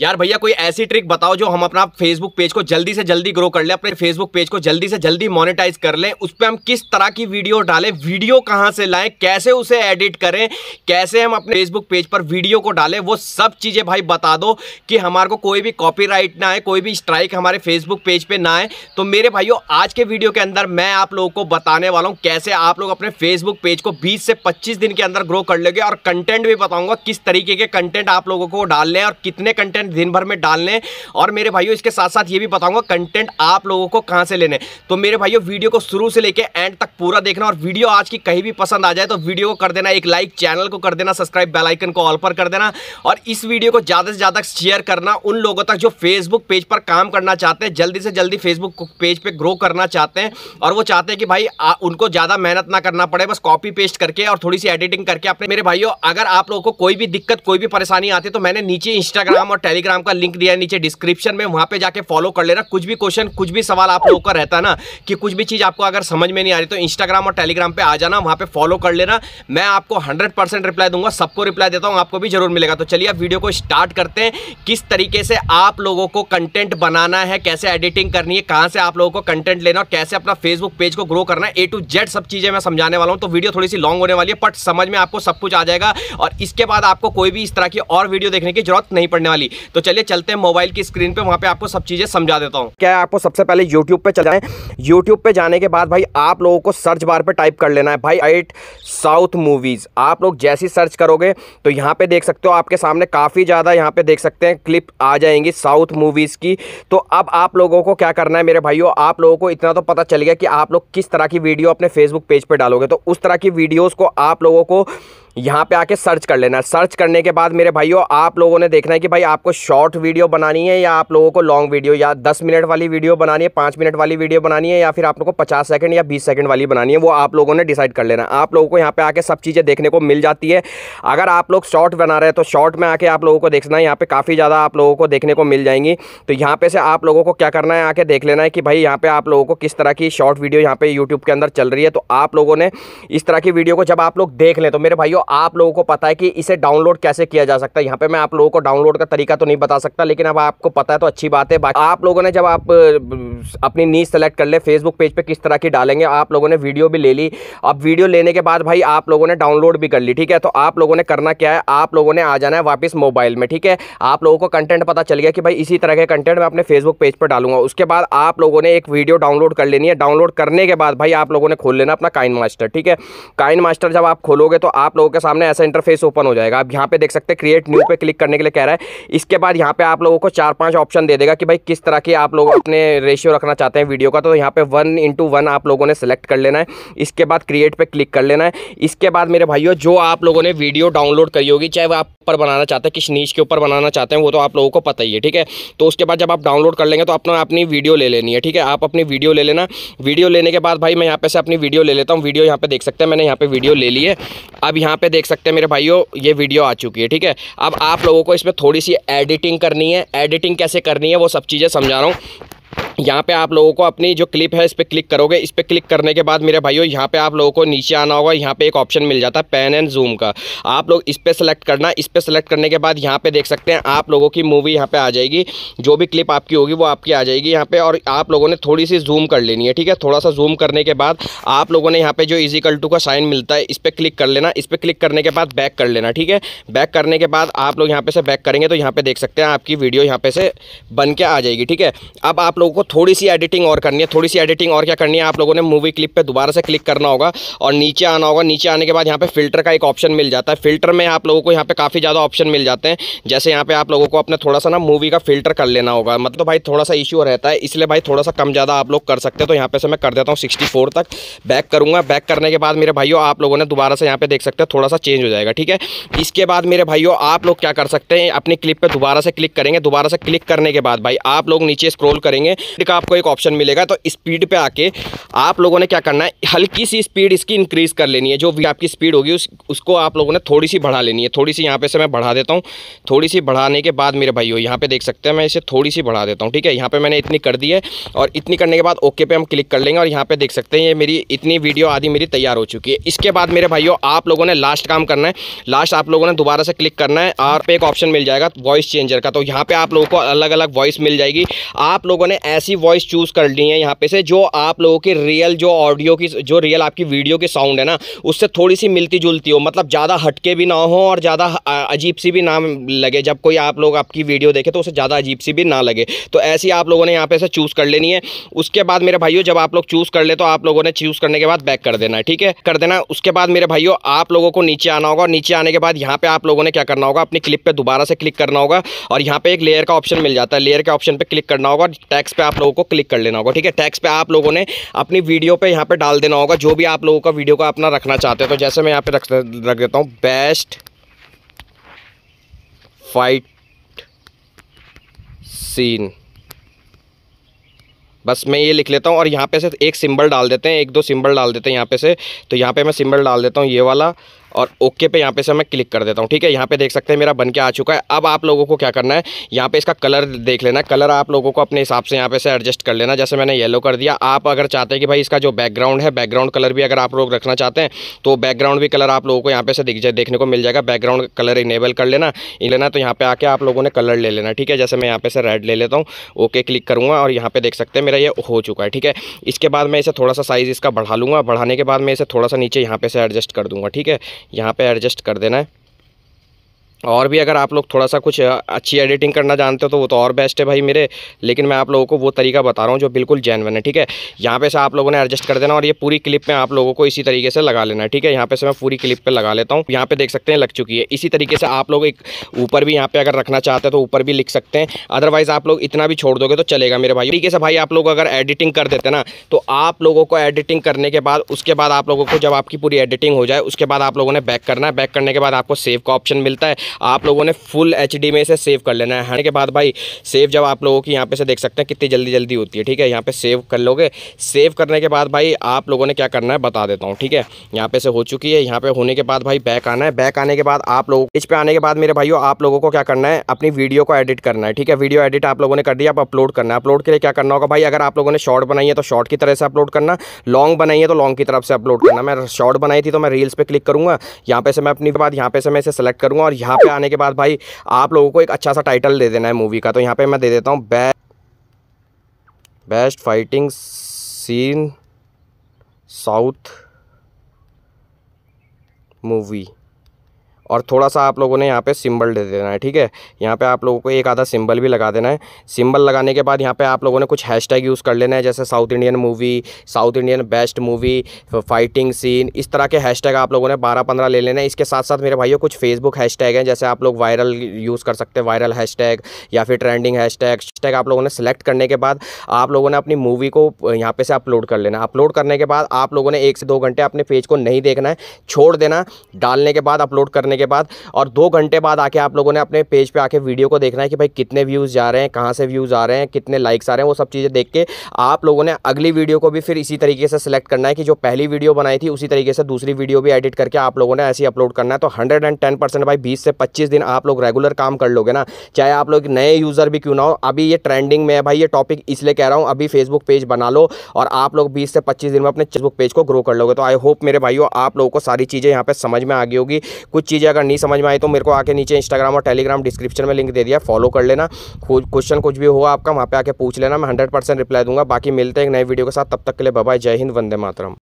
यार भैया कोई ऐसी ट्रिक बताओ जो हम अपना फेसबुक पेज को जल्दी से जल्दी ग्रो कर ले अपने फेसबुक पेज को जल्दी से जल्दी मोनेटाइज कर ले उस पर हम किस तरह की वीडियो डालें वीडियो कहां से लाएं कैसे उसे एडिट करें कैसे हम अपने फेसबुक पेज पर वीडियो को डालें वो सब चीज़ें भाई बता दो कि हमारे को कोई भी कॉपी ना आए कोई भी स्ट्राइक हमारे फेसबुक पेज पर पे ना आए तो मेरे भाइयों आज के वीडियो के अंदर मैं आप लोगों को बताने वाला हूँ कैसे आप लोग अपने फेसबुक पेज को बीस से पच्चीस दिन के अंदर ग्रो कर लेंगे और कंटेंट भी बताऊंगा किस तरीके के कंटेंट आप लोगों को डालने और कितने कंटेंट कंटेंट दिन भर में डालने और मेरे भाइयों इसके साथ साथ ये भी बताऊंगा कंटेंट आप लोगों को कहाँ से लेने तो मेरे भाइयों वीडियो को शुरू से लेकर एंड तक पूरा देखना और वीडियो आज की कहीं भी पसंद आ जाए तो वीडियो को कर देना एक लाइक चैनल को कर देना सब्सक्राइब बेलाइकन को ऑल पर कर देना और इस वीडियो को ज़्यादा से ज़्यादा शेयर करना उन लोगों तक जो फेसबुक पेज पर काम करना चाहते हैं जल्दी से जल्दी फेसबुक पेज पर ग्रो करना चाहते हैं और वो चाहते हैं कि भाई उनको ज़्यादा मेहनत ना करना पड़े बस कॉपी पेस्ट करके और थोड़ी सी एडिटिंग करके अपने मेरे भाइयों अगर आप लोगों को कोई भी दिक्कत कोई भी परेशानी आती है तो मैंने नीचे इंस्टाग्राम और टेली टेलीग्राम का लिंक दिया है नीचे डिस्क्रिप्शन में वहाँ पे जाके फॉलो कर लेना कुछ भी क्वेश्चन कुछ भी सवाल आप लोगों का रहता ना कि कुछ भी चीज़ आपको अगर समझ में नहीं आ रही तो इंस्टाग्राम और टेलीग्राम पर आ जाना वहाँ पर फॉलो कर लेना मैं आपको हंड्रेड रिप्लाई दूंगा सबको रिप्लाई देता हूँ आपको भी जरूर मिलेगा तो चलिए आप वीडियो को स्टार्ट करते हैं किस तरीके से आप लोगों को कंटेंट बनाना है कैसे एडिटिंग करनी है कहाँ से आप लोगों को कंटेंट लेना और कैसे अपना फेसबुक पेज को ग्रो करना है ए टू जेड सब चीज़ें मैं समझाने वाला हूँ तो वीडियो थोड़ी सी लॉन्ग होने वाली है बट समझ में आपको सब कुछ आ जाएगा और इसके बाद आपको कोई भी इस तरह की और वीडियो देखने की जरूरत नहीं पड़ने वाली तो चलिए चलते हैं मोबाइल की स्क्रीन पे वहाँ पे आपको सब चीज़ें समझा देता हूँ क्या आपको सबसे पहले यूट्यूब पे चले यूट्यूब पे जाने के बाद भाई आप लोगों को सर्च बार पर टाइप कर लेना है भाई एट साउथ मूवीज़ आप लोग जैसी सर्च करोगे तो यहाँ पर देख सकते हो आपके सामने काफ़ी ज़्यादा यहाँ पर देख सकते हैं क्लिप आ जाएंगी साउथ मूवीज़ की तो अब आप लोगों को क्या करना है मेरे भाइयों आप लोगों को इतना तो पता चल गया कि आप लोग किस तरह की वीडियो अपने फेसबुक पेज पर डालोगे तो उस तरह की वीडियोज़ को आप लोगों को यहाँ पे आके सर्च कर लेना है सर्च करने के बाद मेरे भाइयों आप लोगों ने देखना है कि भाई आपको शॉर्ट वीडियो बनानी है या आप लोगों को लॉन्ग वीडियो या दस मिनट वाली वीडियो बनानी है पाँच मिनट वाली वीडियो बनानी है या फिर आप लोग को पचास सेकंड या बीस सेकंड वाली बनानी है वो आप लोगों ने डिसाइड कर लेना आप लोगों को यहाँ पर आके सब चीज़ें देखने को मिल जाती है अगर आप लोग शॉर्ट बना रहे हैं तो शॉर्ट में आके आप लोगों को देखना है यहाँ पे काफ़ी ज़्यादा आप लोगों को देखने को मिल जाएंगी तो यहाँ पे से आप लोगों को क्या करना है आके देख लेना है कि भाई यहाँ पर आप लोगों को किस तरह की शॉर्ट वीडियो यहाँ पे यूट्यूब के अंदर चल रही है तो आप लोगों ने इस तरह की वीडियो को जब आप लोग देख लें तो मेरे भाइयों आप लोगों को पता है कि इसे डाउनलोड कैसे किया जा सकता है यहाँ पे मैं आप लोगों को डाउनलोड का तरीका तो नहीं बता सकता लेकिन अब आपको पता है तो अच्छी बात है आप लोगों ने जब आप अपनी नीच सेलेक्ट कर ले फेसबुक पेज पर किस तरह की डालेंगे आप लोगों ने वीडियो भी ले ली अब वीडियो लेने के बाद भाई आप लोगों ने डाउनलोड भी कर ली ठीक है तो आप लोगों ने करना क्या है आप लोगों ने आ जाना है वापस मोबाइल में ठीक है आप लोगों को कंटेंट पता चल गया कि भाई इसी तरह के कंटेंट मैं अपने फेसबुक पेज पर डालूंगा उसके बाद आप लोगों ने एक वीडियो डाउनलोड कर लेनी है डाउनलोड करने के बाद भाई आप लोगों ने खोल लेना अपना काइन मास्टर ठीक है काइन मास्टर जब आप खोलोगे तो आप लोगों आपके सामने ऐसा इंटरफेस ओपन हो जाएगा आप यहाँ पे देख सकते हैं क्रिएट न्यू पे क्लिक करने के लिए कह रहा है इसके बाद यहाँ पे आप लोगों को चार पांच ऑप्शन दे देगा कि भाई किस तरह की आप लोग अपने रेशियो रखना चाहते हैं वीडियो का तो यहाँ पे वन इंटू वन आप लोगों ने सेलेक्ट कर लेना है इसके बाद क्रिएट पे क्लिक कर लेना है इसके बाद मेरे भाइयों जो आप लोगों ने वीडियो डाउनलोड करी होगी चाहे वो आप पर बनाना चाहते हैं किस नीच के ऊपर बनाना चाहते हैं वो तो आप लोगों को पता ही है ठीक है तो उसके बाद जब आप डाउनलोड कर लेंगे तो अपना अपनी वीडियो ले लेनी है ठीक है आप अपनी वीडियो ले लेना वीडियो लेने के बाद भाई मैं यहाँ पे से अपनी वीडियो ले लेता हूँ वीडियो यहाँ पे देख सकते हैं मैंने यहाँ पे वीडियो ले ली है अब यहाँ पे पे देख सकते हैं मेरे भाइयों ये वीडियो आ चुकी है ठीक है अब आप लोगों को इसमें थोड़ी सी एडिटिंग करनी है एडिटिंग कैसे करनी है वो सब चीज़ें समझा रहा हूँ यहाँ पे आप लोगों को अपनी जो क्लिप है इस पर क्लिक करोगे इस पर क्लिक करने के बाद मेरे भाइयों यहाँ पे आप लोगों को नीचे आना होगा यहाँ पे एक ऑप्शन मिल जाता है पेन एंड जूम का आप लोग इस पर सेलेक्ट करना इस पर सेलेक्ट करने के बाद यहाँ पे देख सकते हैं आप लोगों की मूवी यहाँ पे आ जाएगी जो भी क्लिप आपकी होगी वो आपकी आ जाएगी यहाँ पे और आप लोगों ने थोड़ी सी जूम कर लेनी है ठीक है थोड़ा सा जूम करने के बाद आप लोगों ने यहाँ पर जो इजिकल टू का साइन मिलता है इस पर क्लिक कर लेना इस पर क्लिक करने के बाद बैक कर लेना ठीक है बैक करने के बाद आप लोग यहाँ पे से बैक करेंगे तो यहाँ पर देख सकते हैं आपकी वीडियो यहाँ पे से बन के आ जाएगी ठीक है अब आप आप लोगों को थोड़ी सी एडिटिंग और करनी है थोड़ी सी एडिटिंग और क्या करनी है आप लोगों ने मूवी क्लिप पर दोबारा से क्लिक करना होगा और नीचे आना होगा नीचे आने के बाद यहाँ पे फिल्टर का एक ऑप्शन मिल जाता है फिल्टर में आप लोगों को यहाँ पर काफ़ी ज़्यादा ऑप्शन मिल जाते हैं जैसे यहाँ पे आप लोगों को अपना थोड़ा सा ना मूवी का फिल्टर कर लेना होगा मतलब तो भाई थोड़ा सा इशू रहता है इसलिए भाई थोड़ा सा कम ज़्यादा आप लोग कर सकते हैं तो यहाँ पे से मैं कर देता हूँ सिक्सटी तक बैक करूँगा बैक करने के बाद मेरे भाइयों आप लोगों ने दोबारा से यहाँ पे देख सकते हैं थोड़ा सा चेंज हो जाएगा ठीक है इसके बाद मेरे भाइयों आप लोग क्या कर सकते हैं अपनी क्लिप पर दोबारा से क्लिक करेंगे दोबारा से क्लिक करने के बाद भाई आप लोग नीचे स्क्रोल करेंगे करेंगे का आपको एक ऑप्शन मिलेगा तो स्पीड पे आके आप लोगों ने क्या करना है हल्की सी स्पीड इसकी इंक्रीज़ कर लेनी है जो भी आपकी स्पीड होगी उस उसको आप लोगों ने थोड़ी सी बढ़ा लेनी है थोड़ी सी यहाँ पे से मैं बढ़ा देता हूँ थोड़ी सी बढ़ाने के बाद मेरे भाई हो यहाँ पे देख सकते हैं मैं इसे थोड़ी सी बढ़ा देता हूँ ठीक है यहाँ पर मैंने इतनी कर दी है और इतनी करने के बाद ओके पे हम क्लिक कर लेंगे और यहाँ पे देख सकते हैं ये मेरी इतनी वीडियो आधी मेरी तैयार हो चुकी है इसके बाद मेरे भाइयों आप लोगों ने लास्ट काम करना है लास्ट आप लोगों ने दोबारा से क्लिक करना है और पे एक ऑप्शन मिल जाएगा वॉइस चेंजर का तो यहाँ पर आप लोगों को अलग अलग वॉइस मिल जाएगी आप लोगों ने मैंने ऐसी वॉइस चूज़ कर ली है यहाँ पे से जो आप लोगों की रियल जो ऑडियो की जो रियल आपकी वीडियो की साउंड है ना उससे थोड़ी सी मिलती जुलती हो मतलब ज़्यादा हटके भी ना हो और ज़्यादा अजीब सी भी ना लगे जब कोई आप लोग आपकी वीडियो देखे तो उसे ज़्यादा अजीब सी भी ना लगे तो ऐसी आप लोगों ने यहाँ पे से चूज़ कर लेनी है उसके बाद मेरे भाइयों जब आप लोग चूज़ कर ले तो आप लोगों ने चूज़ करने के बाद बैक कर देना है ठीक है कर देना उसके बाद मेरे भाइयों आप लोगों को नीचे आना होगा और नीचे आने के बाद यहाँ पर आप लोगों ने क्या करना होगा अपनी क्लिप पर दोबारा से क्लिक करना होगा और यहाँ पर एक लेयर का ऑप्शन मिल जाता है लेयर के ऑप्शन पर क्लिक करना होगा टैग टैक्स पे आप लोगों को क्लिक कर लेना होगा ठीक है टैक्स पे आप लोगों ने अपनी वीडियो पे यहाँ पे डाल देना होगा जो भी आप लोगों का वीडियो का अपना रखना चाहते हो तो जैसे मैं यहाँ पे रख रख देता हूँ बेस्ट फाइट सीन बस मैं ये लिख लेता हूँ और यहाँ पे से एक सिंबल डाल देते हैं एक दो सिंबल डाल देते हैं यहाँ पे से तो यहाँ पे मैं सिंबल डाल देता हूँ ये वाला और ओके पे यहाँ पे से मैं क्लिक कर देता हूँ ठीक है यहाँ पे देख सकते हैं मेरा बन के आ चुका है अब आप लोगों को क्या करना है यहाँ पे इसका कलर देख लेना कलर आप लोगों को अपने हिसाब से यहाँ पे से एडजस्ट कर लेना जैसे मैंने येलो कर दिया आप अगर चाहते हैं कि भाई इसका जो बैकग्राउंड है बैकग्राउंड कलर भी अगर आप लोग रखना चाहते हैं तो बैकग्राउंड भी कलर आप लोगों को यहाँ पे से दिख जाए देखने को मिल जाएगा बैकग्राउंड कलर इनेबल कर लेना लेना तो यहाँ पे आके आप लोगों ने कलर ले लेना ठीक है जैसे मैं यहाँ पे से रेड ले लेता हूँ ओके क्लिक करूँगा और यहाँ पे देख सकते हैं मेरा ये हो चुका है ठीक है इसके बाद मैं इसे थोड़ा सा साइज़ इसका बढ़ा लूँगा बढ़ाने के बाद मैं इसे थोड़ा सा नीचे यहाँ पे से एडजस्ट कर दूँगा ठीक है यहाँ पे एडजस्ट कर देना है और भी अगर आप लोग थोड़ा सा कुछ अच्छी एडिटिंग करना जानते हो तो वो तो और बेस्ट है भाई मेरे लेकिन मैं आप लोगों को वो तरीका बता रहा हूँ जो बिल्कुल जैनवन है ठीक है यहाँ पे से आप लोगों ने एडजस्ट कर देना और ये पूरी क्लिप में आप लोगों को इसी तरीके से लगा लेना है ठीक है यहाँ पे से मैं पूरी क्लिप पर लगा लेता हूँ यहाँ पे देख सकते हैं लग चुकी है इसी तरीके से आप लोग एक ऊपर भी यहाँ पर अगर रखना चाहते हैं तो ऊपर भी लिख सकते हैं अदरवाइज़ आप लोग इतना भी छोड़ दोगे तो चलेगा मेरे भाई ठीक से भाई आप लोग अगर एडिटिंग कर देते ना तो आप लोगों को एडिटिंग करने के बाद उसके बाद आप लोगों को जब आपकी पूरी एडिटिंग हो जाए उसके बाद आप लोगों ने बैक करना है बैक करने के बाद आपको सेव का ऑप्शन मिलता है आप लोगों ने फुल एच में इसे सेव कर लेना है के बाद भाई सेव जब आप लोगों की यहाँ पे से देख सकते हैं कितनी जल्दी जल्दी होती है ठीक है यहाँ पे सेव कर लोगे सेव करने के बाद भाई आप लोगों ने क्या करना है बता देता हूँ ठीक है यहाँ पे से हो चुकी है यहाँ पे होने के बाद भाई बैक आना है बैक आने के बाद आप लोग इस पर आने के बाद मेरे भाइयों आप लोगों को क्या करना है अपनी वीडियो को एडिट करना है ठीक है वीडियो एडिट आप लोगों ने कर दिया आप अपलोड करना है अपलोड के लिए क्या करना होगा भाई अगर आप लोगों ने शॉर्ट बनाई है तो शॉर्ट की तरह से अपलोड करना लॉन्ग बनाई है तो लॉन्ग की तरफ से अपलोड करना मैं शॉर्ट बनाई थी तो मैं रील्स पर क्लिक करूँगा यहाँ पे से मैं अपनी बात यहाँ पे से मैं इसे सेलेक्ट करूँगा और यहाँ यहाँ पे आने के बाद भाई आप लोगों को एक अच्छा सा टाइटल दे देना है मूवी का तो यहाँ पे मैं दे देता हूँ बे, best fighting scene south movie और थोड़ा सा आप लोगों ने यहाँ पे सिंबल दे देना है ठीक है यहाँ पे आप लोगों को एक आधा सिंबल भी लगा देना है सिंबल लगाने के बाद यहाँ पे आप लोगों ने कुछ हैशटैग यूज़ कर लेना है जैसे south Indian movie south Indian best movie fighting scene इस तरह के हैशटैग आप लोगों ने बारह पंद्रह ले लेना है इसके साथ साथ मेरे भाइयों कुछ फेसबुक हैशटैग हैं जैसे आप लोग वायरल यूज़ कर सकते हैं वायरल हैशटैग या फिर ट्रेंडिंग हैशटैग हैशटैग आप लोगों ने सेलेक्ट करने के बाद आप लोगों ने अपनी मूवी को यहाँ पे से अपलोड कर लेना अपलोड करने के बाद आप लोगों ने एक से दो घंटे अपने पेज को नहीं देखना है छोड़ देना डालने के बाद अपलोड करने करने के बाद और दो घंटे बाद आके आप लोगों ने अपने पेज पर आके वीडियो को देखना है कि भाई कितने व्यूज़ जा रहे हैं कहाँ से व्यूज़ आ रहे हैं कितने लाइक्स आ रहे हैं वो सब चीज़ें देख के आप लोगों ने अगली वीडियो को भी फिर इसी तरीके से सिलेक्ट करना है कि जो पहली वीडियो बनाई थी उसी तरीके से दूसरी वीडियो भी एडिट करके आप लोगों ने ऐसी अपलोड करना है तो हंड्रेड एंड टेन परसेंट भाई बीस से पच्चीस दिन आप लोग रेगुलर काम कर लोगे ना चाहे आप लोग नए यूज़र भी क्यों ना हो अभी ये ट्रेंडिंग में है भाई ये टॉपिक इसलिए कह रहा हूँ अभी फेसबुक पेज बना लो और आप लोग बीस से पच्चीस दिन में अपने फेसबुक पेज को ग्रो कर लोगे तो आई होप मेरे भाइयों आप लोगों को सारी चीज़ें यहाँ पर समझ में आ गई होगी कुछ चीज़ें कीजिए अगर नहीं समझ में आए तो मेरे को आके नीचे इंस्टाग्राम और टेलीग्राम डिस्क्रिप्शन में लिंक दे दिया फॉलो कर लेना क्वेश्चन कुछ भी हुआ आपका वहाँ पर आके पूछ लेना मैं हंड्रेड रिप्लाई दूंगा बाकी मिलते हैं एक नए वीडियो के साथ तब तक के लिए बबाई जय हिंद वंदे मातरम